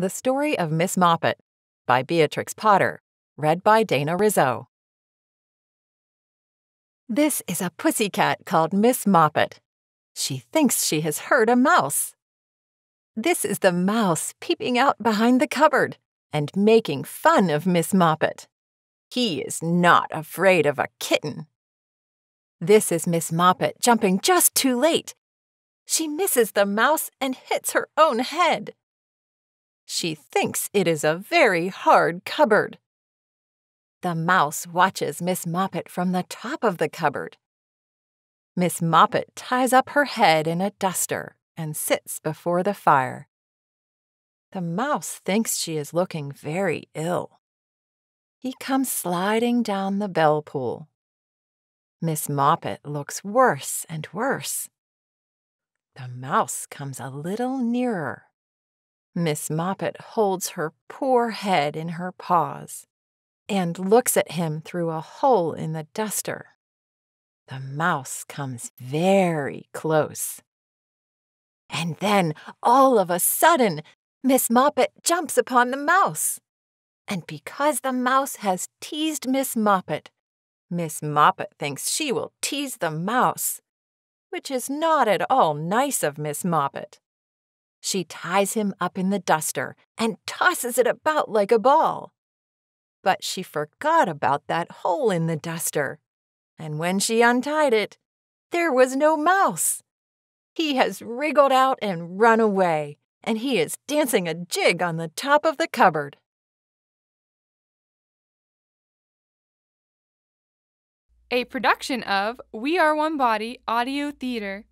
The Story of Miss Moppet by Beatrix Potter, read by Dana Rizzo. This is a pussy cat called Miss Moppet. She thinks she has heard a mouse. This is the mouse peeping out behind the cupboard and making fun of Miss Moppet. He is not afraid of a kitten. This is Miss Moppet jumping just too late. She misses the mouse and hits her own head. She thinks it is a very hard cupboard. The mouse watches Miss Moppet from the top of the cupboard. Miss Moppet ties up her head in a duster and sits before the fire. The mouse thinks she is looking very ill. He comes sliding down the bell pool. Miss Moppet looks worse and worse. The mouse comes a little nearer. Miss Moppet holds her poor head in her paws and looks at him through a hole in the duster. The mouse comes very close. And then, all of a sudden, Miss Moppet jumps upon the mouse. And because the mouse has teased Miss Moppet, Miss Moppet thinks she will tease the mouse, which is not at all nice of Miss Moppet. She ties him up in the duster and tosses it about like a ball. But she forgot about that hole in the duster. And when she untied it, there was no mouse. He has wriggled out and run away, and he is dancing a jig on the top of the cupboard. A production of We Are One Body Audio Theater.